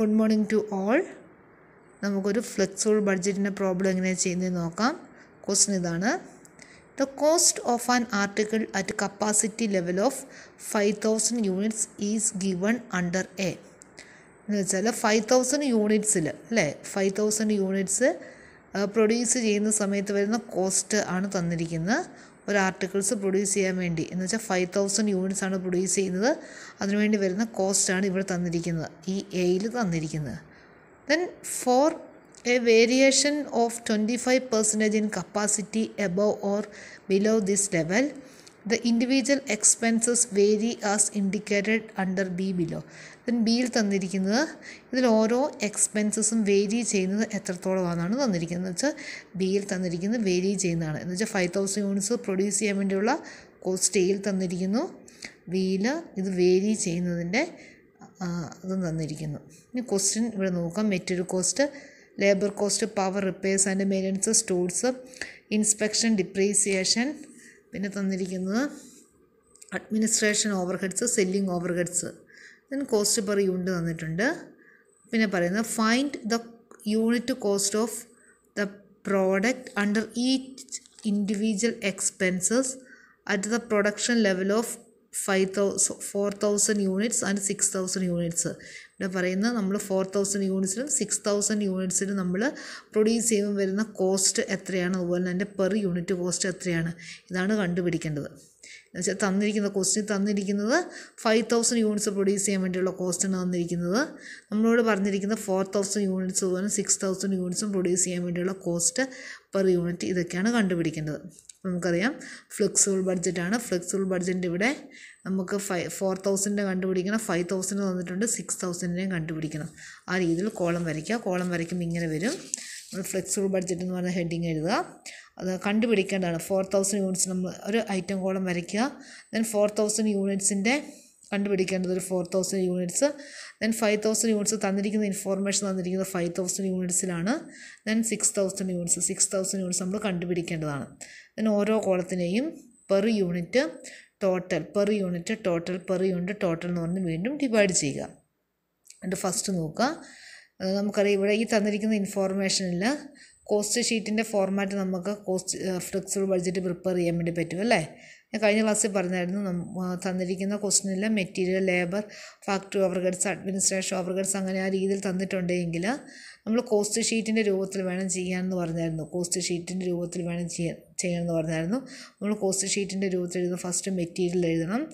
good morning to all നമുക്കൊരു flexible ബഡ്ജറ്റിൻ്റെ problem എങ്ങനെ ചെയ്യുന്നതെന്ന് നോക്കാം ക്വസ്റ്റൻ ഇതാണ് the cost of an article at capacity level of five thousand units is given under a എന്ന് വെച്ചാൽ ഫൈവ് തൗസൻഡ് യൂണിറ്റ്സിൽ അല്ലേ ഫൈവ് തൗസൻഡ് യൂണിറ്റ്സ് പ്രൊഡ്യൂസ് ചെയ്യുന്ന സമയത്ത് വരുന്ന കോസ്റ്റ് ആണ് തന്നിരിക്കുന്നത് ഒരു ആർട്ടിക്കിൾസ് പ്രൊഡ്യൂസ് ചെയ്യാൻ വേണ്ടി എന്ന് വെച്ചാൽ ഫൈവ് തൗസൻഡ് യൂണിറ്റ്സ് ആണ് പ്രൊഡ്യൂസ് ചെയ്യുന്നത് അതിനുവേണ്ടി വരുന്ന കോസ്റ്റാണ് ഇവിടെ തന്നിരിക്കുന്നത് ഈ എയിൽ തന്നിരിക്കുന്നത് then for a variation of twenty five percentage in capacity above or below this level the individual expenses vary as indicated under b below then ബിയിൽ തന്നിരിക്കുന്നത് ഇതിൽ ഓരോ എക്സ്പെൻസസും വേരി ചെയ്യുന്നത് എത്രത്തോളം ആണെന്നാണ് തന്നിരിക്കുന്നത് എന്ന് വെച്ചാൽ ബിയിൽ തന്നിരിക്കുന്നത് വേരി ചെയ്യുന്നതാണ് എന്ന് വെച്ചാൽ ഫൈവ് തൗസൻഡ് യൂണിറ്റ്സ് പ്രൊഡ്യൂസ് ചെയ്യാൻ വേണ്ടിയുള്ള കോസ്റ്റ് എയിൽ തന്നിരിക്കുന്നു ബിയിൽ ഇത് വേരി ചെയ്യുന്നതിൻ്റെ അത് തന്നിരിക്കുന്നു ഇനി ക്വസ്റ്റ്യൻ ഇവിടെ നോക്കാം material cost labour cost power repairs and maintenance stores inspection depreciation പിന്നെ തന്നിരിക്കുന്നത് administration overheads selling overheads then cost per unit തന്നിട്ടുണ്ട് പിന്നെ പറയുന്നത് find the unit cost of the product under ഈ individual expenses at the production level of five thousand four thousand units and six thousand units ഇവിടെ പറയുന്നത് നമ്മൾ four thousand യൂണിറ്റ്സിലും six thousand യൂണിറ്റ്സിലും നമ്മൾ പ്രൊഡ്യൂസ് ചെയ്യുമ്പോൾ വരുന്ന കോസ്റ്റ് എത്രയാണ് അതുപോലെ തന്നെ പെർ യൂണിറ്റ് കോസ്റ്റ് എത്രയാണ് ഇതാണ് കണ്ടുപിടിക്കേണ്ടത് എന്ന് വെച്ചാൽ തന്നിരിക്കുന്ന കോസ്റ്റിന് തന്നിരിക്കുന്നത് ഫൈവ് തൗസൻഡ് യൂണിറ്റ്സ് പ്രൊഡ്യൂസ് ചെയ്യാൻ വേണ്ടിയുള്ള കോസ്റ്റാണ് തന്നിരിക്കുന്നത് നമ്മളോട് പറഞ്ഞിരിക്കുന്ന ഫോർ തൗസൻഡ് യൂണിറ്റ്സ് പോലും സിക്സ് തൗസൻഡ് യൂണിറ്റ്സും പ്രൊഡ്യൂസ് ചെയ്യാൻ വേണ്ടിയുള്ള കോസ്റ്റ് പെർ യൂണിറ്റ് ഇതൊക്കെയാണ് കണ്ടുപിടിക്കേണ്ടത് നമുക്കറിയാം ഫ്ലെക്സിബിൾ ബഡ്ജറ്റാണ് ഫ്ലെക്സിബിൾ ബഡ്ജറ്റ് ഇവിടെ നമുക്ക് ഫൈവ് ഫോർ തൗസൻഡ് കണ്ടുപിടിക്കണം ഫൈവ് തൗസൻഡ് തന്നിട്ടുണ്ട് സിക്സ് തൗസൻഡിനെയും കണ്ടുപിടിക്കണം ആ രീതിയിൽ കോളം വരയ്ക്കുക കോളം വരയ്ക്കുമ്പോൾ ഇങ്ങനെ വരും നമ്മൾ ഫ്ലെക്സിബിൾ ബഡ്ജറ്റ് എന്ന് പറഞ്ഞ ഹെഡിങ് എഴുതുക അത് കണ്ടുപിടിക്കേണ്ടതാണ് ഫോർ തൗസൻഡ് യൂണിറ്റ്സ് നമ്മൾ ഒരു ഐറ്റം കോളം വരയ്ക്കുക ദെൻ ഫോർ തൗസൻഡ് യൂണിറ്റ്സിൻ്റെ കണ്ടുപിടിക്കേണ്ടത് ഒരു four thousand units then five thousand units തന്നിരിക്കുന്ന ഇൻഫോർമേഷൻ തന്നിരിക്കുന്നത് ഫൈവ് തൗസൻഡ് യൂണിറ്റ്സിലാണ് then six thousand units six thousand units നമ്മൾ കണ്ടുപിടിക്കേണ്ടതാണ് ദെൻ ഓരോ കോളത്തിനെയും per unit total per unit total per unit total എന്ന് പറഞ്ഞ് വീണ്ടും ഡിവൈഡ് ചെയ്യുക എന്നിട്ട് ഫസ്റ്റ് നോക്കുക നമുക്കറിയാം ഇവിടെ ഈ തന്നിരിക്കുന്ന ഇൻഫോർമേഷനിൽ കോസ്റ്റ് ഷീറ്റിൻ്റെ ഫോർമാറ്റ് നമുക്ക് കോസ്റ്റ് ഫ്ലെക്സിബിൾ ബഡ്ജറ്റ് പ്രിപ്പയർ ചെയ്യാൻ വേണ്ടി പറ്റും അല്ലേ ഞാൻ കഴിഞ്ഞ ക്ലാസ്സിൽ പറഞ്ഞായിരുന്നു തന്നിരിക്കുന്ന ക്വസ്റ്റിനിൽ material labour factory overheads administration overheads അങ്ങനെ ആ രീതിയിൽ തന്നിട്ടുണ്ടെങ്കിൽ നമ്മൾ കോസ്റ്റ് ഷീറ്റിൻ്റെ രൂപത്തിൽ വേണം ചെയ്യാമെന്ന് പറഞ്ഞായിരുന്നു കോസ്റ്റ് ഷീറ്റിൻ്റെ രൂപത്തിൽ വേണം ചെയ്യാൻ ചെയ്യണമെന്ന് പറഞ്ഞായിരുന്നു നമ്മൾ കോസ്റ്റ് ഷീറ്റിൻ്റെ രൂപത്തിൽ എഴുതുന്ന ഫസ്റ്റ് മെറ്റീരിയൽ എഴുതണം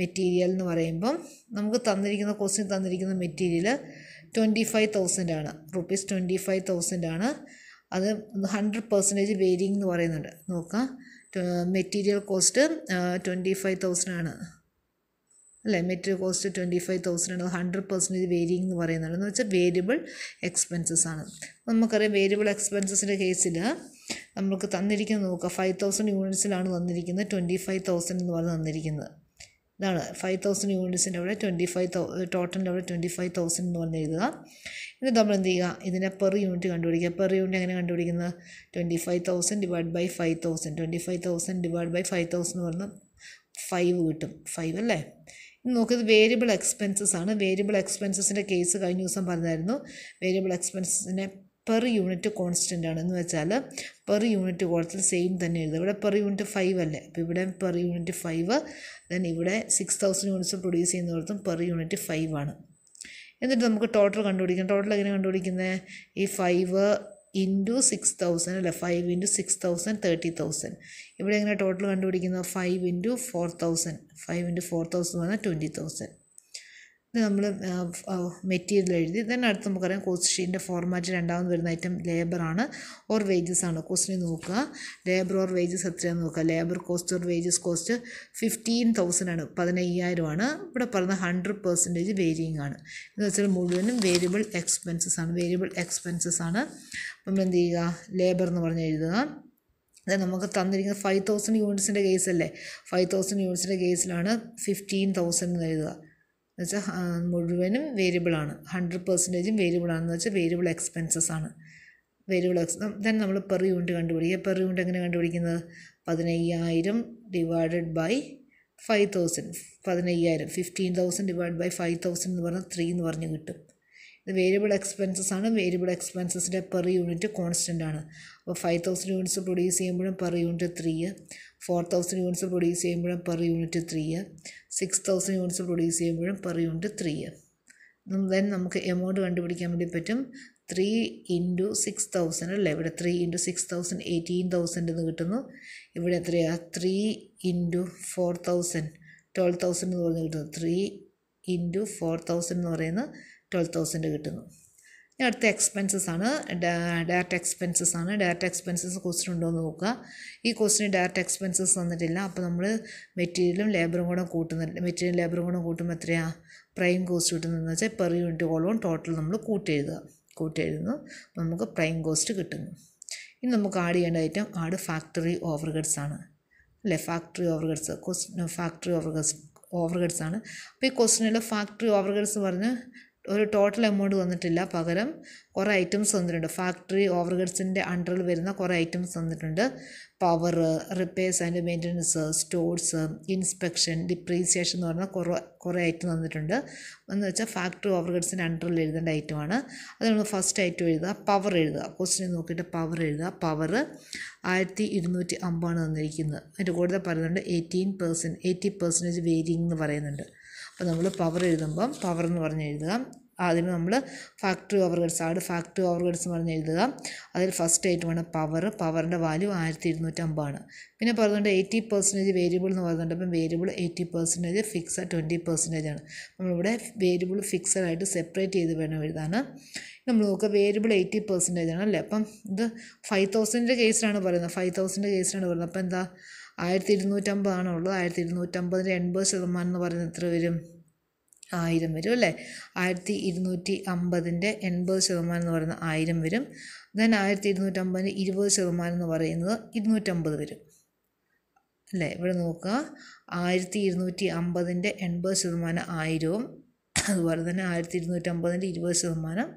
മെറ്റീരിയൽ എന്ന് പറയുമ്പം നമുക്ക് തന്നിരിക്കുന്ന കോസ്റ്റിന് തന്നിരിക്കുന്ന മെറ്റീരിയൽ ട്വൻറ്റി ഫൈവ് തൗസൻഡ് ആണ് റുപ്പീസ് ട്വൻറ്റി ഫൈവ് തൗസൻഡ് ആണ് അത് ഹൺഡ്രഡ് പെർസെൻറ്റേജ് വേരിങ് എന്ന് പറയുന്നുണ്ട് നോക്കാം material cost twenty five thousand ആണ് അല്ലേ material cost twenty five thousand ആണ് ഹൺഡ്രഡ് പെർസെൻറ്റേജ് വേരിയിങ് എന്ന് പറയുന്നുണ്ട് എന്ന് വെച്ചാൽ വേരിയബിൾ എക്സ്പെൻസസ് ആണ് നമുക്കറിയാം വേരിയബിൾ എക്സ്പെൻസസിൻ്റെ കേസിൽ നമുക്ക് തന്നിരിക്കുന്നത് നോക്കുക ഫൈവ് തൗസൻഡ് യൂണിറ്റ്സിലാണ് തന്നിരിക്കുന്നത് ട്വൻറ്റി ഫൈവ് തൗസൻഡ് എന്ന് പറഞ്ഞ് തന്നിരിക്കുന്നത് ഇതാണ് ഫൈവ് തൗസൻഡ് യൂണിറ്റ്സിൻ്റെ അവിടെ ട്വൻറ്റി ഫൈവ് തൗ ടോട്ടലിൻ്റെ അവിടെ ട്വൻറ്റി ഫൈവ് തൗസൻഡ് എന്ന് പറഞ്ഞ് എഴുതുക എന്നിട്ട് നമ്മൾ എന്ത് ചെയ്യുക ഇതിനെ പെർ യൂണിറ്റ് കണ്ടുപിടിക്കുക പെർ യൂണിറ്റ് എങ്ങനെ കണ്ടുപിടിക്കുന്നത് twenty five thousand divide by five thousand twenty five thousand divide by five thousand എന്ന് പറഞ്ഞാൽ ഫൈവ് കിട്ടും ഫൈവ് അല്ലേ നോക്കിയത് വേരിയബിൾ എക്സ്പെൻസസ് ആണ് വേരിയബിൾ എക്സ്പെൻസസിൻ്റെ കേസ് കഴിഞ്ഞ ദിവസം പറഞ്ഞായിരുന്നു വേരിയബിൾ എക്സ്പെൻസസിനെ പെർ യൂണിറ്റ് കോൺസ്റ്റൻ്റ് ആണ് എന്ന് വെച്ചാൽ പെർ യൂണിറ്റ് കോളത്തിൽ സെയിം തന്നെ എഴുതുക ഇവിടെ പെർ യൂണിറ്റ് ഫൈവ് അല്ലേ അപ്പോൾ ഇവിടെ പെർ യൂണിറ്റ് ഫൈവ് ദെൻ ഇവിടെ സിക്സ് തൗസൻഡ് യൂണിറ്റ്സ് പ്രൊഡ്യൂസ് ചെയ്യുന്നവർക്കും പെർ യൂണിറ്റ് ഫൈവ് ആണ് എന്നിട്ട് നമുക്ക് ടോട്ടൽ കണ്ടുപിടിക്കാം ടോട്ടൽ എങ്ങനെ കണ്ടുപിടിക്കുന്നത് ഈ ഫൈവ് ഇൻറ്റു സിക്സ് തൗസൻഡ് അല്ല five into six thousand thirty thousand ഇവിടെ എങ്ങനെ ടോട്ടൽ കണ്ടുപിടിക്കുന്നത് five into four thousand five into four thousand പറഞ്ഞാൽ ട്വൻറ്റി തൗസൻഡ് ഇത് നമ്മൾ മെറ്റീരിയൽ എഴുതി ദെൻ അടുത്ത് നമുക്കറിയാം കോസ്റ്റ് ഷീറ്റിൻ്റെ ഫോർമാറ്റ് രണ്ടാമത് വരുന്ന ഐറ്റം ലേബറാണ് ഓർ വേജസ് ആണ് കോസ്റ്റിനെ നോക്കുക ലേബർ ഓർ വേജസ് എത്രയാണെന്ന് നോക്കുക labour cost or wages cost fifteen thousand ആണ് ആണ് ഇവിടെ പറഞ്ഞ ഹൺഡ്രഡ് പെർസെൻറ്റേജ് വേരിയിങ് ആണ് എന്ന് വെച്ചാൽ മുഴുവനും വേരിയബിൾ എക്സ്പെൻസസ് ആണ് വേരിയബിൾ എക്സ്പെൻസസ് ആണ് നമ്മൾ എന്ത് ചെയ്യുക ലേബർ എന്ന് പറഞ്ഞ് എഴുതുക അതായത് നമുക്ക് തന്നിരിക്കുന്ന ഫൈവ് തൗസൻഡ് യൂണിറ്റ്സിൻ്റെ കേസല്ലേ ഫൈവ് തൗസൻഡ് യൂണിറ്റ്സിൻ്റെ കേസിലാണ് ഫിഫ്റ്റീൻ തൗസൻഡ് എന്ന് എഴുതുക എന്ന് വെച്ചാൽ മുഴുവനും വേരിയബിളാണ് ഹൺഡ്രഡ് പെർസെൻറ്റേജും വേരിയബിളാണെന്ന് വെച്ചാൽ വേരിയബിൾ എക്സ്പെൻസസ് ആണ് വേരിയബിൾ എക്സ് ദെൻ നമ്മൾ പെർ യൂണിറ്റ് കണ്ടുപിടിക്കുക പെർ യൂണിറ്റ് എങ്ങനെ കണ്ടുപിടിക്കുന്നത് പതിനയ്യായിരം ഡിവൈഡഡ് ബൈ ഫൈവ് തൗസൻഡ് പതിനയ്യായിരം fifteen thousand divide by five thousand എന്ന് പറഞ്ഞാൽ ത്രീ എന്ന് പറഞ്ഞ് കിട്ടും ഇത് വേരിയബിൾ എക്സ്പെൻസസ് ആണ് വേരിയബിൾ എക്സ്പെൻസസിൻ്റെ പെർ യൂണിറ്റ് കോൺസ്റ്റൻ്റ് ആണ് അപ്പോൾ ഫൈവ് തൗസൻഡ് യൂണിറ്റ്സ് പ്രൊഡ്യൂസ് ചെയ്യുമ്പോഴും per unit three four thousand units produce ചെയ്യുമ്പോഴും per unit three six thousand units produce ചെയ്യുമ്പോഴും പെർ യൂണിറ്റ് ത്രീ ദെൻ നമുക്ക് എമൗണ്ട് കണ്ടുപിടിക്കാൻ വേണ്ടി പറ്റും ത്രീ ഇൻറ്റു സിക്സ് തൗസൻഡ് അല്ലേ ഇവിടെ three into six thousand eighteen thousand എന്ന് കിട്ടുന്നു ഇവിടെ എത്രയാണ് three into four thousand twelve thousand എന്ന് പറഞ്ഞ് കിട്ടുന്നു ത്രീ ഇൻറ്റു ഫോർ തൗസൻഡ് എന്ന് പറയുന്നത് ട്വൽവ് തൗസൻഡ് കിട്ടുന്നു അടുത്ത എക്സ്പെൻസസ് ആണ് ഡയറക്റ്റ് എക്സ്പെൻസസ് ആണ് ഡയറക്റ്റ് എക്സ്പെൻസസ് ക്വസ്റ്റൻ ഉണ്ടോ എന്ന് നോക്കുക ഈ ക്വസ്റ്റിന് ഡയറക്റ്റ് എക്സ്പെൻസസ് തന്നിട്ടില്ല അപ്പോൾ നമ്മൾ മെറ്റീരിയലും ലേബറും കൂടെ കൂട്ടുന്നുണ്ട് മെറ്റീരിയലും ലേബറും കൂടെ കൂട്ടുമ്പോൾ എത്രയാണ് പ്രൈം കോസ്റ്റ് കിട്ടുന്നതെന്ന് വെച്ചാൽ പെർ യൂണിറ്റ് കോളവും ടോട്ടൽ നമ്മൾ കൂട്ടെഴുതുക കൂട്ടെഴുതുന്നു നമുക്ക് പ്രൈം കോസ്റ്റ് കിട്ടുന്നു ഇനി നമുക്ക് ആഡ് ചെയ്യേണ്ട item add factory overheads ആണ് അല്ലേ ഫാക്ടറി ഓവർ ഗഡ്സ് ക്വസ്റ്റ് ഫാക്ടറി ഓവർ ഓവർ ഗഡ്സ് ആണ് അപ്പോൾ ഈ ക്വസ്റ്റിനുള്ള ഫാക്ടറി ഓവർ ഓവർഹെഡ്സ് പറഞ്ഞ് ഒരു ടോട്ടൽ എമൗണ്ട് വന്നിട്ടില്ല പകരം കുറേ ഐറ്റംസ് വന്നിട്ടുണ്ട് ഫാക്ടറി ഓവർ അണ്ടറിൽ വരുന്ന കുറേ ഐറ്റംസ് വന്നിട്ടുണ്ട് power repairs and maintenance stores inspection depreciation എന്ന് പറഞ്ഞാൽ കുറേ കുറേ ഐറ്റം തന്നിട്ടുണ്ട് എന്ന് വെച്ചാൽ ഫാക്ടറി ഓവർ അണ്ടറിൽ എഴുതേണ്ട ഐറ്റമാണ് അത് നമ്മൾ ഫസ്റ്റ് ഐറ്റം എഴുതുക പവർ എഴുതുക ക്വസ്റ്റിനെ നോക്കിയിട്ട് പവർ എഴുതുക പവർ ആയിരത്തി ഇരുന്നൂറ്റി അമ്പാണ് തന്നിരിക്കുന്നത് അതിൻ്റെ കൂടുതൽ പറയുന്നുണ്ട് eighteen percent eighty percentage varying എന്ന് പറയുന്നുണ്ട് അപ്പോൾ നമ്മൾ പവർ എഴുതുമ്പം പവർ എന്ന് പറഞ്ഞ് എഴുതുക അതിന് നമ്മൾ factory over overheads add factory over എന്ന് പറഞ്ഞ് എഴുതുക അതിൽ ഫസ്റ്റ് ഐറ്റമാണ് പവർ പവറിൻ്റെ വാല്യൂ ആയിരത്തി ഇരുന്നൂറ്റമ്പതാണ് പിന്നെ പറഞ്ഞുകൊണ്ട് എയ്റ്റി പെർസെൻറ്റേജ് വേരിയബിൾ എന്ന് പറയുന്നുണ്ട് അപ്പം variable eighty percentage fixed twenty percentage ആണ് നമ്മളിവിടെ വേരിയബിൾ ഫിക്സഡ് ആയിട്ട് സെപ്പറേറ്റ് ചെയ്ത് വേണം എഴുതാണ് നമ്മൾ നോക്കുക വേരിയബിൾ എയ്റ്റി പെർസെൻറ്റേജ് ആണല്ലേ അപ്പം ഇത് ഫൈവ് തൗസൻഡിൻ്റെ കേസിലാണ് പറയുന്നത് ഫൈവ് തൗസൻഡിൻ്റെ കേസിലാണ് പറയുന്നത് അപ്പം എന്താ ആയിരത്തി ഇരുന്നൂറ്റമ്പതാണോ ഉള്ളത് ആയിരത്തി ഇരുന്നൂറ്റമ്പതിൻ്റെ എൺപത് ശതമാനം എന്ന് പറയുന്നത് എത്ര വരും ആയിരം വരും അല്ലേ ആയിരത്തി ഇരുന്നൂറ്റി അമ്പതിൻ്റെ എൺപത് ശതമാനം എന്ന് പറയുന്നത് ആയിരം വരും ദെൻ ആയിരത്തി ഇരുന്നൂറ്റമ്പതിൻ്റെ ഇരുപത് ശതമാനം എന്ന് പറയുന്നത് ഇരുന്നൂറ്റമ്പത് വരും അല്ലേ ഇവിടെ നോക്കുക ആയിരത്തി ഇരുന്നൂറ്റി അമ്പതിൻ്റെ എൺപത് ശതമാനം ആയിരവും അതുപോലെ തന്നെ ആയിരത്തി ഇരുന്നൂറ്റമ്പതിൻ്റെ ഇരുപത് ശതമാനം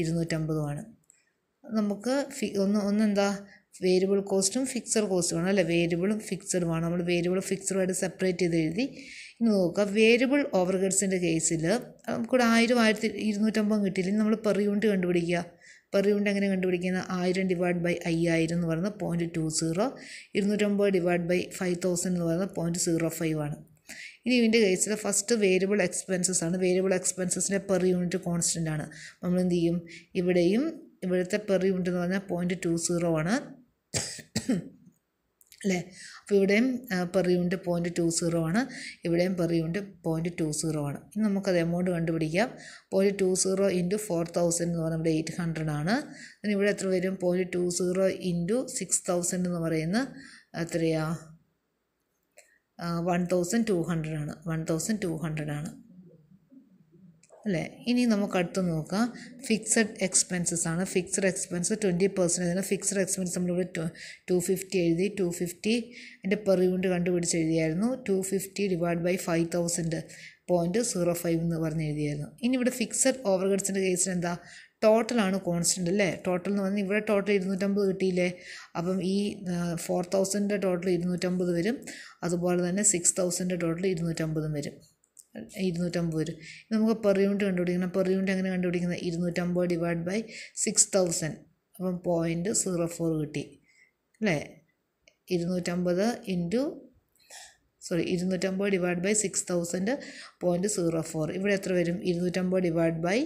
ഇരുന്നൂറ്റമ്പതുമാണ് നമുക്ക് ഫി ഒന്ന് ഒന്നെന്താ വേരിയബിൾ കോസ്റ്റും ഫിക്സഡ് ആണ് അല്ലേ വേരിയബിളും ഫിക്സഡും ആണ് നമ്മൾ വേരിയബിൾ ഫിക്സഡുമായിട്ട് സെപ്പറേറ്റ് ചെയ്ത് എഴുതി ഇനി നോക്കുക വേരിയബിൾ ഓവർ കേസിൽ നമുക്കിവിടെ ആയിരം ആയിരത്തി ഇരുന്നൂറ്റമ്പത് കിട്ടിയില്ലെങ്കിൽ നമ്മൾ പെർ യൂണിറ്റ് കണ്ടുപിടിക്കുക പെർ യൂണിറ്റ് എങ്ങനെ കണ്ടുപിടിക്കുന്നത് ആയിരം ഡിവൈഡ് ബൈ അയ്യായിരം എന്ന് പറയുന്നത് പോയിൻറ്റ് ടു സീറോ ഇരുന്നൂറ്റമ്പത് ഡിവൈഡ് ബൈ ഫൈവ് തൗസൻഡ് എന്ന് പറയുന്നത് പോയിൻറ്റ് സീറോ ഫൈവ് ആണ് ഇനി ഇതിൻ്റെ കേസിൽ ഫസ്റ്റ് വേരിയബിൾ എക്സ്പെൻസസ് ആണ് വേരിയബിൾ എക്സ്പെൻസസിൻ്റെ പെർ യൂണിറ്റ് കോൺസ്റ്റൻ്റ് ആണ് നമ്മൾ എന്ത് ചെയ്യും ഇവിടെയും ഇവിടുത്തെ പെർ യൂണിറ്റ് എന്ന് പറഞ്ഞാൽ പോയിൻറ്റ് ടു സീറോ ആണ് അല്ലേ അപ്പോൾ ഇവിടെയും per unit point two zero ആണ് ഇവിടെയും per unit point two zero ആണ് ഇനി നമുക്കത് എമൗണ്ട് കണ്ടുപിടിക്കാം point two zero into four thousand എന്ന് പറയുന്നത് ഇവിടെ എയ്റ്റ് ഹൺഡ്രഡ് ആണ് അതിന് ഇവിടെ എത്ര വരും point two zero into six thousand എന്ന് പറയുന്ന എത്രയാണ് വൺ തൗസൻഡ് ടു ഹൺഡ്രഡ് ആണ് വൺ തൗസൻഡ് ടു ഹൺഡ്രഡ് ആണ് അല്ലേ ഇനി നമുക്ക് അടുത്ത് നോക്കാം ഫിക്സഡ് എക്സ്പെൻസസ് ആണ് fixed expense twenty percent percentage fixed expense നമ്മളിവിടെ ടു ടു ഫിഫ്റ്റി എഴുതി ടു ഫിഫ്റ്റി എൻ്റെ പെർ യൂണിറ്റ് കണ്ടുപിടിച്ച് എഴുതിയായിരുന്നു two fifty divide by five thousand point zero five എന്ന് പറഞ്ഞ് എഴുതിയായിരുന്നു ഇനി ഇവിടെ ഫിക്സഡ് ഓവർ ഗഡ്സിൻ്റെ കേസിൽ എന്താ ടോട്ടലാണ് കോൺസ്റ്റൻ്റ് അല്ലേ ടോട്ടൽ എന്ന് പറഞ്ഞാൽ ഇവിടെ ടോട്ടൽ ഇരുന്നൂറ്റമ്പത് കിട്ടിയില്ലേ അപ്പം ഈ ഫോർ തൗസൻഡ് ടോട്ടൽ ഇരുന്നൂറ്റമ്പത് വരും അതുപോലെ തന്നെ സിക്സ് തൗസൻഡ് ടോട്ടൽ ഇരുന്നൂറ്റമ്പതും വരും ഇരുന്നൂറ്റമ്പത് വരും നമുക്ക് പെർ യൂണിറ്റ് കണ്ടുപിടിക്കണം പെർ യൂണിറ്റ് എങ്ങനെ കണ്ടുപിടിക്കുന്നത് ഇരുന്നൂറ്റമ്പത് ഡിവൈഡ് ബൈ സിക്സ് തൗസൻഡ് അപ്പം പോയിൻറ്റ് സീറോ ഫോർ കിട്ടി അല്ലേ ഇരുന്നൂറ്റമ്പത് ഇൻറ്റു സോറി ഇരുന്നൂറ്റമ്പത് divide by six thousand point zero four ഇവിടെ എത്ര വരും ഇരുന്നൂറ്റമ്പത് ഡിവൈഡ് ബൈ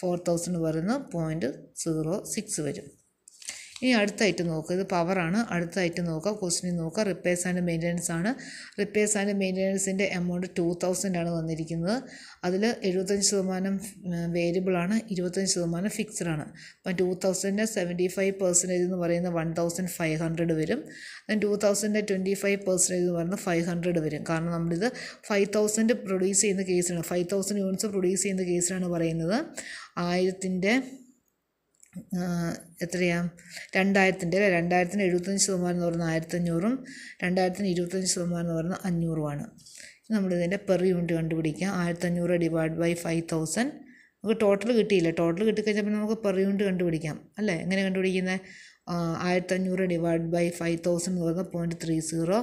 ഫോർ തൗസൻഡ് വരുന്ന പോയിൻറ്റ് സീറോ സിക്സ് വരും ഇനി അടുത്തായിട്ട് നോക്കുക ഇത് പവറാണ് അടുത്തായിട്ട് നോക്കുക ക്വസ്റ്റിനി നോക്കുക റിപ്പയർസ് ആൻഡ് മെയിൻ്റനൻസ് ആണ് റിപ്പയർസ് ആൻഡ് മെയിൻ്റനൻസിൻ്റെ എമൗണ്ട് ടു തൗസൻഡ് ആണ് വന്നിരിക്കുന്നത് അതിൽ എഴുപത്തഞ്ച് ശതമാനം വേരിയബിളാണ് ഇരുപത്തഞ്ച് ശതമാനം ഫിക്സ്ഡ് ആണ് അപ്പം ടു തൗസൻഡിൻ്റെ സെവൻറ്റി ഫൈവ് പെർസെൻറ്റേജ് എന്ന് പറയുന്ന വൺ തൗസൻഡ് ഫൈവ് ഹൺഡ്രഡ് വരും ദെൻ ടു തൗസൻഡിൻ്റെ ട്വൻറ്റി ഫൈവ് പെർസെൻറ്റേജ് എന്ന് പറയുന്നത് ഫൈവ് ഹൺഡ്രഡ് വരും കാരണം നമ്മളിത് ഫൈവ് തൗസൻഡ് പ്രൊഡ്യൂസ് ചെയ്യുന്ന കേസിലാണ് ഫൈവ് തൗസൻഡ് യൂണിറ്റ്സ് പ്രൊഡ്യൂസ് ചെയ്യുന്ന കേസിലാണ് പറയുന്നത് ആയിരത്തിൻ്റെ എത്രയാണ് രണ്ടായിരത്തിൻ്റെ അല്ലേ രണ്ടായിരത്തിന് എഴുപത്തഞ്ച് ശതമാനം എന്ന് പറയുന്നത് ആയിരത്തഞ്ഞൂറും രണ്ടായിരത്തിന് ഇരുപത്തഞ്ച് ശതമാനം എന്ന് പറഞ്ഞാൽ അഞ്ഞൂറുമാണ് നമ്മളിതിൻ്റെ പെർ യൂണിറ്റ് കണ്ടുപിടിക്കാം ആയിരത്തഞ്ഞൂറ് ഡിവൈഡ് ബൈ ഫൈവ് തൗസൻഡ് നമുക്ക് ടോട്ടൽ കിട്ടിയില്ല ടോട്ടൽ കിട്ടിക്കഴിഞ്ഞപ്പോൾ നമുക്ക് പെർ യൂണിറ്റ് കണ്ടുപിടിക്കാം അല്ലേ എങ്ങനെ കണ്ടുപിടിക്കുന്നത് ആയിരത്തഞ്ഞൂറ് ഡിവൈഡ് ബൈ ഫൈവ് തൗസൻഡ് എന്ന് പറഞ്ഞാൽ point three zero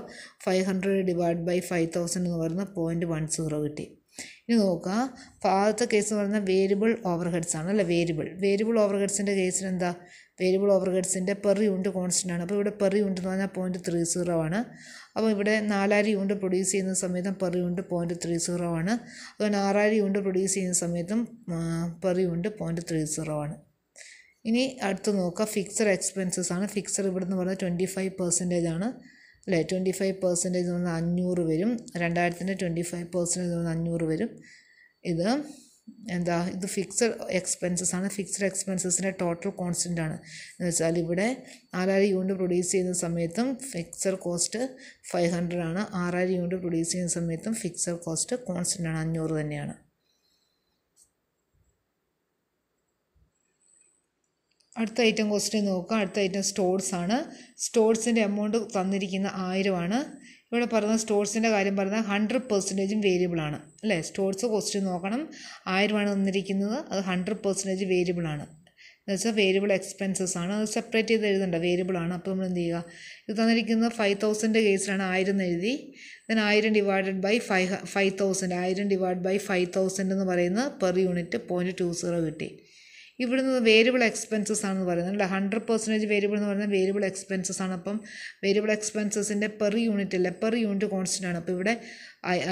five hundred divide by five thousand എന്ന് പറഞ്ഞാൽ പോയിൻറ്റ് വൺ സീറോ കിട്ടി ഇനി നോക്കുക ആദ്യത്തെ കേസ് എന്ന് പറയുന്നത് വേരിയബിൾ ഓവർ ഹെഡ്സ് ആണ് അല്ലേ വേരിയബിൾ വേരിയബിൾ ഓവർ ഹെഡ്സിൻ്റെ കേസിൽ എന്താ വേരിയബിൾ ഓവർ ഹെഡ്സിൻ്റെ പെർ യൂണിറ്റ് കോൺസ്റ്റൻ്റ് ആണ് അപ്പോൾ ഇവിടെ പെർ യൂണിറ്റ് എന്ന് പറഞ്ഞാൽ പോയിൻറ്റ് ത്രീ സീറോ ആണ് അപ്പോൾ ഇവിടെ നാലായിരം യൂണിറ്റ് പ്രൊഡ്യൂസ് ചെയ്യുന്ന സമയത്തും per unit point three zero ആണ് അതുപോലെ ആറായിരം യൂണിറ്റ് പ്രൊഡ്യൂസ് ചെയ്യുന്ന സമയത്തും per unit point three zero ആണ് ഇനി അടുത്ത് നോക്കുക ഫിക്സഡ് എക്സ്പെൻസസ് ആണ് ഫിക്സഡ് ഇവിടെ നിന്ന് പറഞ്ഞാൽ ട്വൻറ്റി ഫൈവ് പെർസെൻറ്റേജ് ആണ് അല്ലേ ട്വൻറ്റി ഫൈവ് പെർസെൻറ്റേജ് വന്ന് അഞ്ഞൂറ് വരും രണ്ടായിരത്തിൻ്റെ ട്വൻറ്റി ഫൈവ് പെർസെൻറ്റേജ് വന്ന് അഞ്ഞൂറ് വരും ഇത് എന്താ ഇത് ഫിക്സഡ് എക്സ്പെൻസസ് ആണ് ഫിക്സഡ് എക്സ്പെൻസസിൻ്റെ ടോട്ടൽ കോൺസ്റ്റൻ്റ് ആണ് എന്ന് വെച്ചാൽ ഇവിടെ നാലായിരം യൂണിറ്റ് പ്രൊഡ്യൂസ് ചെയ്യുന്ന സമയത്തും ഫിക്സഡ് കോസ്റ്റ് ഫൈവ് ഹൺഡ്രഡ് ആണ് ആറായിരം യൂണിറ്റ് പ്രൊഡ്യൂസ് ചെയ്യുന്ന സമയത്തും ഫിക്സഡ് കോസ്റ്റ് കോൺസ്റ്റൻ്റ് ആണ് അഞ്ഞൂറ് തന്നെയാണ് അടുത്ത ഐറ്റം കോസ്റ്റ്യൂം നോക്കുക അടുത്ത ഐറ്റം സ്റ്റോഴ്സ് ആണ് സ്റ്റോൺസിൻ്റെ എമൗണ്ട് തന്നിരിക്കുന്ന ആയിരമാണ് ഇവിടെ പറഞ്ഞ സ്റ്റോഴ്സിൻ്റെ കാര്യം പറഞ്ഞാൽ ഹൺഡ്രഡ് പെർസെൻറ്റേജും വേരിയബിളാണ് അല്ലേ സ്റ്റോഴ്സ് കോസ്റ്റ് നോക്കണം ആയിരമാണ് തന്നിരിക്കുന്നത് അത് ഹൺഡ്രഡ് പെർസെൻറ്റേജ് വേരിയബിളാണ് എന്ന് വെച്ചാൽ വേരിയബിൾ എക്സ്പെൻസസ് ആണ് അത് സെപ്പറേറ്റ് ചെയ്ത് എഴുതണ്ട വേരിയബിളാണ് അപ്പോൾ നമ്മൾ എന്ത് ചെയ്യുക ഇത് തന്നിരിക്കുന്നത് ഫൈവ് തൗസൻഡ് കേസിലാണ് ആയിരം എന്ന് എഴുതി ദെൻ ആയിരം divided by five five thousand ആയിരം ഡിവൈഡ് ബൈ ഫൈവ് തൗസൻഡ് എന്ന് പറയുന്നത് per unit point two zero കിട്ടി ഇവിടുന്ന് വേരിയബിൾ എക്സ്പെൻസസ് ആണെന്ന് പറയുന്നത് അല്ല ഹൺഡ്രഡ് പെർസെൻറ്റേജ് വേരിയബിൾ എന്ന് പറയുന്നത് വേരിയബിൾ എക്സ്പെൻസസ് ആണ് അപ്പം വേരിയബിൾ എക്സ്പെൻസസിൻ്റെ പെർ യൂണിറ്റ് അല്ല പെർ യൂണിറ്റ് കോൺസ്റ്റൻ്റ് ആണ് അപ്പോൾ ഇവിടെ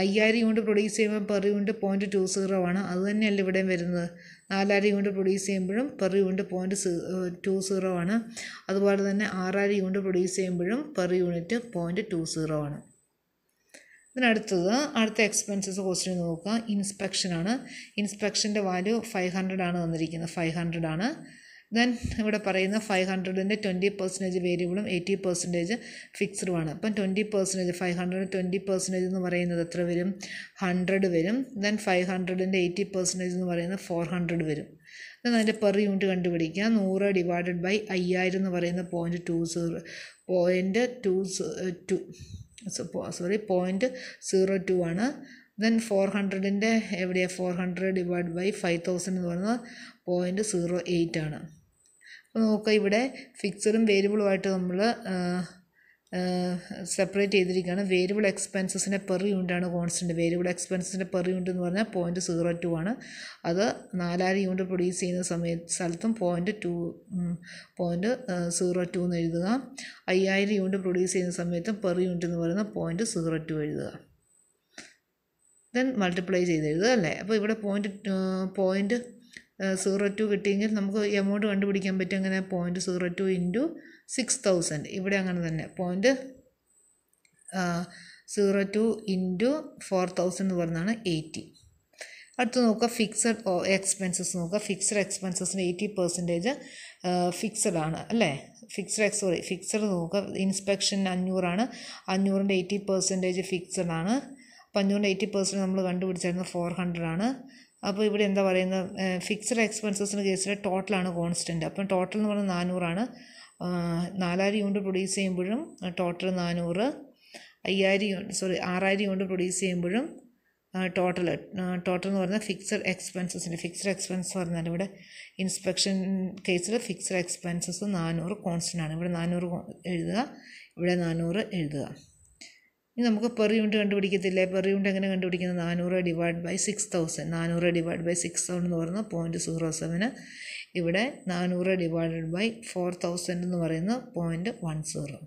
അയ്യായിരം യൂണിറ്റ് പ്രൊഡ്യൂസ് ചെയ്യുമ്പോൾ per unit point two zero ആണ് അത് തന്നെയല്ല ഇവിടെയും വരുന്നത് നാലായിരം യൂണിറ്റ് പ്രൊഡ്യൂസ് ചെയ്യുമ്പോഴും per unit point two zero ആണ് അതുപോലെ തന്നെ ആറായിരം യൂണിറ്റ് പ്രൊഡ്യൂസ് ചെയ്യുമ്പോഴും per unit point two zero ആണ് അടുത്തത് അടുത്ത എക്സ്പെൻസസ് കോസ്റ്റിന് നോക്കുക ഇൻസ്പെക്ഷനാണ് ഇൻസ്പെക്ഷൻ്റെ വാല്യൂ ഫൈവ് ഹൺഡ്രഡ് ആണ് തന്നിരിക്കുന്നത് ഫൈവ് ഹൺഡ്രഡ് ആണ് ദെൻ ഇവിടെ പറയുന്ന ഫൈവ് ഹൺഡ്രഡിൻ്റെ ട്വൻറ്റി പെർസെൻറ്റേജ് വേരിയബിളും എയ്റ്റി പെർസെൻറ്റേജ് ഫിക്സഡുമാണ് അപ്പം twenty percentage five hundred twenty percentage എന്ന് പറയുന്നത് എത്ര വരും ഹൺഡ്രഡ് വരും ദെൻ ഫൈവ് ഹൺഡ്രഡിൻ്റെ എയ്റ്റി പെർസെൻറ്റേജ് എന്ന് പറയുന്നത് ഫോർ ഹൺഡ്രഡ് വരും ദെൻ അതിൻ്റെ പെർ യൂണിറ്റ് കണ്ടുപിടിക്കുക നൂറ് ഡിവൈഡഡ് ബൈ അയ്യായിരം എന്ന് പറയുന്ന point two zero point two zero two sorry point zero two ആണ് ദെൻ ഫോർ ഹൺഡ്രഡിൻ്റെ എവിടെയാണ് four hundred divide by five thousand എന്ന് പറയുന്നത് പോയിൻറ്റ് സീറോ എയ്റ്റ് ആണ് അപ്പോൾ നോക്കുക ഇവിടെ ഫിക്സഡും വേരിയബിളുമായിട്ട് നമ്മൾ സെപ്പറേറ്റ് ചെയ്തിരിക്കുകയാണ് വേരിയബിൾ എക്സ്പെൻസസിനെ പെർ യൂണിറ്റാണ് കോൺസ്റ്റൻറ്റ് വേരിയബിൾ എക്സ്പെൻസസിൻ്റെ പെർ യൂണിറ്റ് എന്ന് പറഞ്ഞാൽ പോയിൻറ്റ് സീറോ ടു ആണ് അത് നാലായിരം യൂണിറ്റ് പ്രൊഡ്യൂസ് ചെയ്യുന്ന സമയ സ്ഥലത്തും point two point zero two എന്ന് എഴുതുക അയ്യായിരം യൂണിറ്റ് പ്രൊഡ്യൂസ് ചെയ്യുന്ന സമയത്തും പെർ യൂണിറ്റ് എന്ന് പറയുന്ന പോയിൻറ്റ് സീറോ ടു എഴുതുക ദെൻ മൾട്ടിപ്ലൈ ചെയ്ത് എഴുതുക അല്ലേ അപ്പോൾ ഇവിടെ പോയിൻറ്റ് പോയിൻറ്റ് സീറോ ടു കിട്ടിയെങ്കിൽ നമുക്ക് എമൗണ്ട് കണ്ടുപിടിക്കാൻ പറ്റും അങ്ങനെ point zero two into six thousand ഇവിടെ അങ്ങനെ തന്നെ point zero two into four thousand എന്ന് പറയുന്നതാണ് എയ്റ്റി അടുത്ത് നോക്കുക ഫിക്സഡ് എക്സ്പെൻസസ് നോക്കുക ഫിക്സഡ് എക്സ്പെൻസസിന് എയ്റ്റി പെർസെൻറ്റേജ് ഫിക്സഡ് ആണ് അല്ലേ ഫിക്സഡ് എക്സ് സോറി ഫിക്സഡ് നോക്കുക ഇൻസ്പെക്ഷൻ അഞ്ഞൂറാണ് അഞ്ഞൂറിൻ്റെ എയ്റ്റി പെർസെൻറ്റേജ് ഫിക്സഡ് ആണ് അപ്പോൾ അഞ്ഞൂറിൻ്റെ എയ്റ്റി പെർസെൻറ്റ് നമ്മൾ കണ്ടുപിടിച്ചായിരുന്നു ഫോർ ഹൺഡ്രഡ് ആണ് അപ്പോൾ ഇവിടെ എന്താ പറയുന്നത് ഫിക്സഡ് എക്സ്പെൻസസിൻ്റെ കേസിൽ ടോട്ടലാണ് കോൺസ്റ്റൻറ്റ് അപ്പം ടോട്ടൽ എന്ന് പറയുന്നത് നാനൂറാണ് നാലായിരം യൂണിറ്റ് പ്രൊഡ്യൂസ് ചെയ്യുമ്പോഴും ടോട്ടൽ നാനൂറ് അയ്യായിരം സോറി ആറായിരം യൂണിറ്റ് പ്രൊഡ്യൂസ് ചെയ്യുമ്പോഴും ടോട്ടൽ ടോട്ടൽ എന്ന് പറഞ്ഞാൽ ഫിക്സഡ് എക്സ്പെൻസസിൻ്റെ ഫിക്സഡ് എക്സ്പെൻസ് പറഞ്ഞാൽ ഇവിടെ ഇൻസ്പെക്ഷൻ കേസിൽ ഫിക്സഡ് എക്സ്പെൻസസ് നാനൂറ് കോൺസ്റ്റൻ്റ് ആണ് ഇവിടെ നാനൂറ് എഴുതുക ഇവിടെ നാനൂറ് എഴുതുക ഇനി നമുക്ക് പെർ യൂണിറ്റ് കണ്ടുപിടിക്കത്തില്ലേ പെർ യൂണിറ്റ് എങ്ങനെ കണ്ടുപിടിക്കുന്നത് നാനൂറ് ഡിവൈഡ് ബൈ സിക്സ് തൗസൻഡ് നാനൂറ് ഡിവൈഡ് ബൈ സിക്സ് തൗസൻഡ് എന്ന് പറഞ്ഞാൽ പോയിൻറ്റ് സീറോ സെവന് ഇവിടെ നാനൂറ് ഡിവൈഡഡ് ബൈ ഫോർ തൗസൻഡ് എന്ന് പറയുന്നത് പോയിൻറ്റ് വൺ സീറോ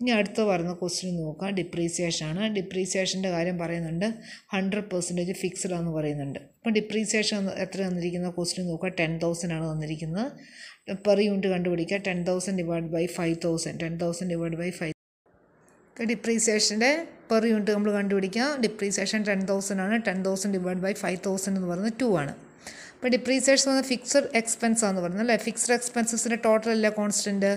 ഇനി അടുത്ത പറയുന്ന ക്വസ്റ്റ്യൻ നോക്കാം ഡിപ്രീസിയേഷൻ ആണ് ഡിപ്രീസിയേഷൻ്റെ കാര്യം പറയുന്നുണ്ട് ഹൺഡ്രഡ് പെർസെൻറ്റേജ് ഫിക്സ്ഡ് ആണെന്ന് പറയുന്നുണ്ട് അപ്പം ഡിപ്രീസിയേഷൻ എത്ര തന്നിരിക്കുന്ന ക്വസ്റ്റ്യൻ നോക്കുക ടെൻ തൗസൻഡ് ആണ് തന്നിരിക്കുന്നത് പെർ യൂണിറ്റ് കണ്ടുപിടിക്കുക ten thousand divide by five thousand ten thousand divide by five ഡിപ്രീസിയേഷൻ്റെ പെർ യൂണിറ്റ് നമ്മൾ കണ്ടുപിടിക്കുക ഡിപ്രീസിയേഷൻ ടെൻ തൗസൻഡ് ആണ് ten thousand divide by five thousand എന്ന് പറയുന്നത് ടു ആണ് ഇപ്പോൾ ഡിപ്രീസിയേഷൻ വന്ന് ഫിക്സഡ് എക്സ്പെൻസ് ആണെന്ന് പറഞ്ഞു അല്ലേ ഫിക്സഡ് എക്സ്പെൻസസിൻ്റെ ടോട്ടൽ അല്ല കോൺസ്റ്റൻറ്റ്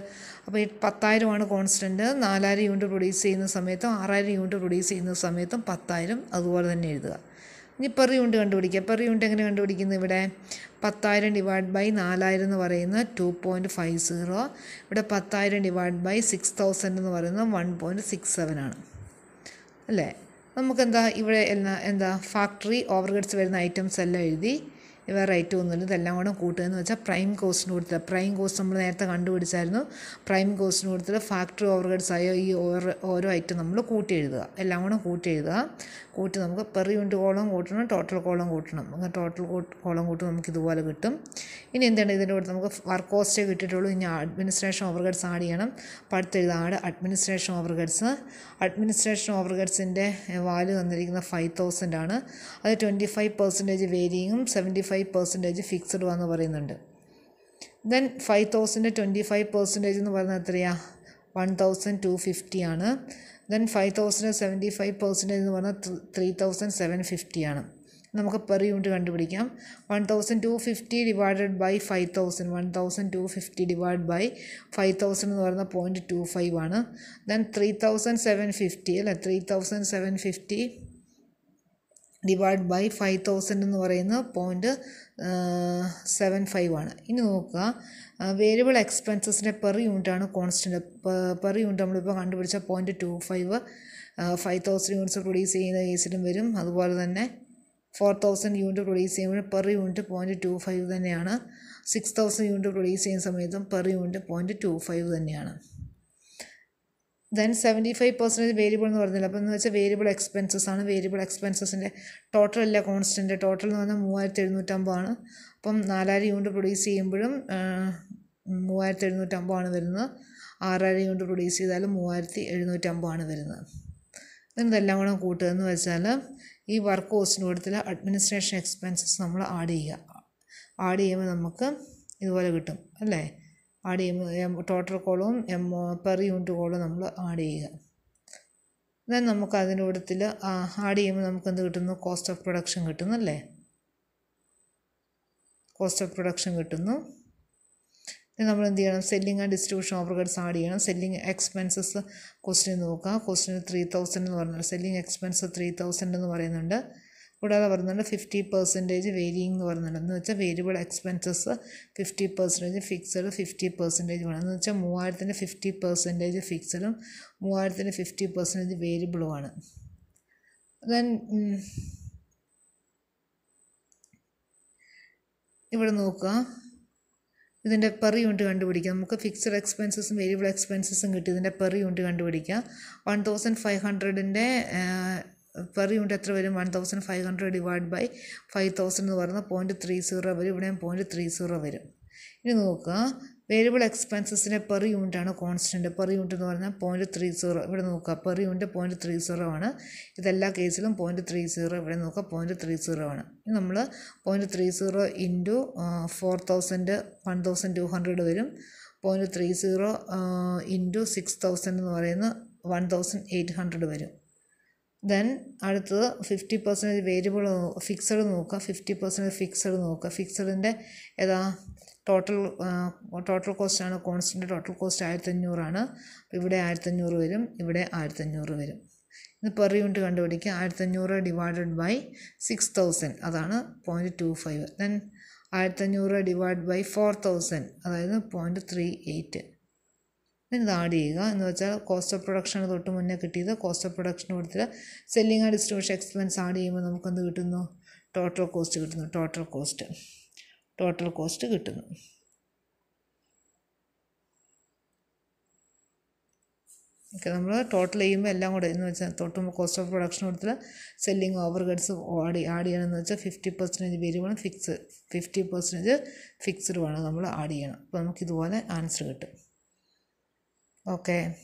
അപ്പോൾ ഈ പത്തായിരമാണ് കോൺസ്റ്റൻറ്റ് നാലായിരം യൂണിറ്റ് പ്രൊഡ്യൂസ് ചെയ്യുന്ന സമയത്തും ആറായിരം യൂണിറ്റ് പ്രൊഡ്യൂസ് ചെയ്യുന്ന സമയത്തും പത്തായിരം അതുപോലെ തന്നെ എഴുതുക ഇനി പെർ യൂണിറ്റ് കണ്ടുപിടിക്കുക പെർ യൂണിറ്റ് എങ്ങനെ കണ്ടുപിടിക്കുന്നത് ഇവിടെ പത്തായിരം ഡിവൈഡ് ബൈ നാലായിരം എന്ന് പറയുന്ന ടു പോയിൻറ്റ് ഫൈവ് സീറോ ഇവിടെ പത്തായിരം ഡിവൈഡ് ബൈ സിക്സ് തൗസൻഡ് എന്ന് പറയുന്നത് വൺ പോയിൻറ്റ് സിക്സ് സെവൻ ആണ് അല്ലേ നമുക്കെന്താ ഇവിടെ എന്താ എന്താ ഫാക്ടറി ഓവർഹെഡ്സ് വരുന്ന ഐറ്റംസ് എല്ലാം എഴുതി ഇവ റേറ്റ് ഒന്നുമില്ല ഇതെല്ലാം കൂടെ കൂട്ടുകയെന്ന് വെച്ചാൽ പ്രൈം കോസ്റ്റിന് കൊടുത്തത് പ്രൈം കോസ്റ്റ് നമ്മൾ നേരത്തെ കണ്ടുപിടിച്ചായിരുന്നു പ്രൈം കോസ്റ്റിന് കൊടുത്തത് ഫാക്ടറി ഓവർഹെഡ്സ് ആയ ഈ ഓരോ ഓരോ ഐറ്റം നമ്മൾ കൂട്ടി എഴുതുക എല്ലാം കൂടെ കൂട്ടി എഴുതുക കൂട്ടി നമുക്ക് പെർ യൂണിറ്റ് കോളം കൂട്ടണം ടോട്ടൽ കോളം കൂട്ടണം അങ്ങനെ ടോട്ടൽ കോളം കൂട്ടും നമുക്ക് ഇതുപോലെ കിട്ടും ഇനി എന്താണ് ഇതിൻ്റെ കൂടെ നമുക്ക് വർക്ക് കോസ്റ്റേ കിട്ടിയിട്ടുള്ളൂ ഇനി അഡ്മിനിസ്ട്രേഷൻ ഓവർഹെഡ്സ് ആഡ് ചെയ്യണം പടുത്തെഴുതാം ആഡ് അഡ്മിനിസ്ട്രേഷൻ ഓവർഹെഡ്സ് അഡ്മിനിസ്ട്രേഷൻ ഓവർഹെഡ്സിൻ്റെ വാല്യൂ തന്നിരിക്കുന്നത് ഫൈവ് തൗസൻഡ് ആണ് അത് ട്വൻറ്റി ഫൈവ് പെർസെൻറ്റേജ് വേരിയങ്ങും seventy five five percentage fixed വന്ന് പറയുന്നുണ്ട് then five thousand twenty five percentage എന്ന് പറയുന്നത് എത്രയാണ് വൺ തൗസൻഡ് ടു ഫിഫ്റ്റി ആണ് then five thousand seventy five percentage എന്ന് പറഞ്ഞാൽ ത്രീ തൗസൻഡ് സെവൻ ഫിഫ്റ്റി ആണ് നമുക്ക് പെർ യൂണിറ്റ് കണ്ടുപിടിക്കാം one thousand two fifty divided by five thousand one thousand two fifty divide by five thousand എന്ന് പറയുന്ന point two five ആണ് then three thousand seven fifty അല്ലേ three thousand seven fifty divide by five thousand എന്ന് പറയുന്ന point seven five ആണ് ഇനി നോക്കുക variable എക്സ്പെൻസസിൻ്റെ പെർ യൂണിറ്റാണ് കോൺസ്റ്റൻറ്റ് പെർ യൂണിറ്റ് നമ്മളിപ്പോൾ കണ്ടുപിടിച്ച point two five five thousand units produce ചെയ്യുന്ന കേസിലും വരും അതുപോലെ തന്നെ ഫോർ തൗസൻഡ് യൂണിറ്റ് പ്രൊഡ്യൂസ് ചെയ്യുമ്പോൾ per unit point two five തന്നെയാണ് സിക്സ് തൗസൻഡ് യൂണിറ്റ് പ്രൊഡ്യൂസ് ചെയ്യുന്ന സമയത്തും per unit point two five തന്നെയാണ് then seventy five percentage variable എന്ന് പറഞ്ഞില്ല അപ്പോൾ എന്ന് വെച്ചാൽ വേരിയബിൾ എക്സ്പെൻസസ് ആണ് വേരിയബിൾ എക്സ്പെൻസസിൻ്റെ ടോട്ടൽ അല്ല കോൺസ്റ്റൻറ്റ് ടോട്ടൽ എന്ന് പറഞ്ഞാൽ മൂവായിരത്തി എഴുന്നൂറ്റമ്പതാണ് അപ്പം നാലായിരം യൂണിറ്റ് പ്രൊഡ്യൂസ് ചെയ്യുമ്പോഴും മൂവായിരത്തി എഴുന്നൂറ്റമ്പതാണ് വരുന്നത് ആറായിരം യൂണിറ്റ് പ്രൊഡ്യൂസ് ചെയ്താലും മൂവായിരത്തി എഴുന്നൂറ്റമ്പതാണ് വരുന്നത് ഇതെല്ലാം കൂടെ കൂട്ടുക എന്ന് വെച്ചാൽ ഈ വർക്ക് കോസ്റ്റിൻ്റെ കൂട്ടത്തിൽ അഡ്മിനിസ്ട്രേഷൻ എക്സ്പെൻസസ് നമ്മൾ ആഡ് ചെയ്യുക ആഡ് ചെയ്യുമ്പോൾ നമുക്ക് ഇതുപോലെ കിട്ടും അല്ലേ ആഡ് ചെയ്യുമ്പോൾ ടോട്ടൽ കോളവും എം പെർ യൂണിറ്റ് കോളവും നമ്മൾ ആഡ് ചെയ്യുക ദെൻ നമുക്ക് അതിൻ്റെ കൂട്ടത്തിൽ ആഡ് ചെയ്യുമ്പോൾ നമുക്ക് എന്ത് കിട്ടുന്നു കോസ്റ്റ് ഓഫ് പ്രൊഡക്ഷൻ കിട്ടുന്നു അല്ലേ കോസ്റ്റ് ഓഫ് പ്രൊഡക്ഷൻ കിട്ടുന്നു നമ്മൾ എന്ത് ചെയ്യണം selling and distribution overheads add ചെയ്യണം സെല്ലിംഗ് എക്സ്പെൻസസ് ക്വസ്റ്റിന് നോക്കുക ക്വസ്റ്റിന് ത്രീ തൗസൻഡ് എന്ന് പറഞ്ഞാൽ സെല്ലിംഗ് എക്സ്പെൻസ് ത്രീ തൗസൻഡ് എന്ന് പറയുന്നുണ്ട് കൂടാതെ പറയുന്നുണ്ട് ഫിഫ്റ്റി പെർസെൻറ്റേജ് വേരിയിങ് എന്ന് പറയുന്നുണ്ട് എന്ന് വെച്ചാൽ variable expenses fifty percentage fixed fifty percentage വേണം എന്ന് വെച്ചാൽ മൂവായിരത്തിൻ്റെ ഫിഫ്റ്റി പെർസെൻറ്റേജ് ഫിക്സഡും മൂവായിരത്തിൻ്റെ ഫിഫ്റ്റി പെർസെൻറ്റേജ് വേരിയബിളുമാണ് ദെൻ ഇവിടെ നോക്കുക ഇതിൻ്റെ പെർ യൂണിറ്റ് കണ്ടുപിടിക്കാം നമുക്ക് ഫിക്സഡ് എക്സ്പെൻസസും വേരിയബിൾ എക്സ്പെൻസസും കിട്ടി ഇതിൻ്റെ പെർ യൂണിറ്റ് കണ്ടുപിടിക്കാം വൺ തൗസൻഡ് ഫൈവ് ഹൺഡ്രഡിൻ്റെ പെർ യൂണിറ്റ് എത്ര വരും one thousand five hundred divide by five thousand എന്ന് പറയുന്നത് പോയിൻറ്റ് ത്രീ സീറോ വരും ഇവിടെയും പോയിൻറ്റ് ത്രീ സീറോ വരും ഇനി നോക്കുക വേരിയബിൾ എക്സ്പെൻസസിൻ്റെ പെർ യൂണിറ്റ് ആണ് കോൺസ്റ്റൻറ്റ് പെർ യൂണിറ്റ് എന്ന് പറഞ്ഞാൽ പോയിൻറ്റ് ത്രീ സീറോ ഇവിടെ നോക്കുക per unit point three zero ആണ് ഇതെല്ലാ കേസിലും പോയിൻറ്റ് ത്രീ സീറോ ഇവിടെ നോക്കുക പോയിൻറ്റ് ത്രീ സീറോ ആണ് ഇനി നമ്മൾ point three zero into four thousand one thousand two hundred വരും point three zero into six thousand എന്ന് പറയുന്നത് വൺ തൗസൻഡ് എയ്റ്റ് ഹൺഡ്രഡ് വരും ദെൻ അടുത്തത് ഫിഫ്റ്റി പെർസെൻറ്റേജ് വേരിയബിൾ നോക്കുക ഫിക്സഡ് നോക്കുക ഫിഫ്റ്റി പെർസെൻറ്റേജ് ഫിക്സഡ് നോക്കുക ഫിക്സഡിൻ്റെ ഏതാ ടോട്ടൽ ടോട്ടൽ കോസ്റ്റാണ് കോൺസ്റ്റൻ്റ് ടോട്ടൽ കോസ്റ്റ് ആയിരത്തഞ്ഞൂറാണ് ഇവിടെ ആയിരത്തഞ്ഞൂറ് വരും ഇവിടെ ആയിരത്തഞ്ഞൂറ് വരും ഇത് പെർ യൂണിറ്റ് കണ്ടുപിടിക്കുക ആയിരത്തഞ്ഞൂറ് ഡിവൈഡഡ് ബൈ സിക്സ് തൗസൻഡ് അതാണ് പോയിൻറ്റ് ടു ഫൈവ് ദെൻ ആയിരത്തഞ്ഞൂറ് ഡിവൈഡ് ബൈ ഫോർ തൗസൻഡ് അതായത് പോയിൻറ്റ് ത്രീ എയ്റ്റ് ഇത് ആഡ് ചെയ്യുക എന്ന് വെച്ചാൽ കോസ്റ്റ് ഓഫ് പ്രൊഡക്ഷൻ തൊട്ട് മുന്നേ കിട്ടിയത് കോസ്റ്റ് ഓഫ് പ്രൊഡക്ഷൻ കൊടുത്തിട്ട് selling and distribution expense add ചെയ്യുമ്പോൾ നമുക്കെന്ത് കിട്ടുന്നു ടോട്ടൽ കോസ്റ്റ് കിട്ടുന്നു ടോട്ടൽ കോസ്റ്റ് ടോട്ടൽ കോസ്റ്റ് കിട്ടുന്നു ഓക്കെ നമ്മൾ ടോട്ടൽ ചെയ്യുമ്പോൾ എല്ലാം കൂടെ എന്ന് വെച്ചാൽ തൊട്ടുമ്പോൾ കോസ്റ്റ് ഓഫ് പ്രൊഡക്ഷൻ കൊടുത്തിട്ട് selling overheads add add ചെയ്യണമെന്ന് വെച്ചാൽ ഫിഫ്റ്റി പെർസെൻറ്റേജ് വേരിയബിളും ഫിക്സ് ഫിഫ്റ്റി പെർസെൻറ്റേജ് വേണം നമ്മൾ ആഡ് ചെയ്യണം അപ്പോൾ നമുക്ക് ഇതുപോലെ ആൻസർ കിട്ടും Okay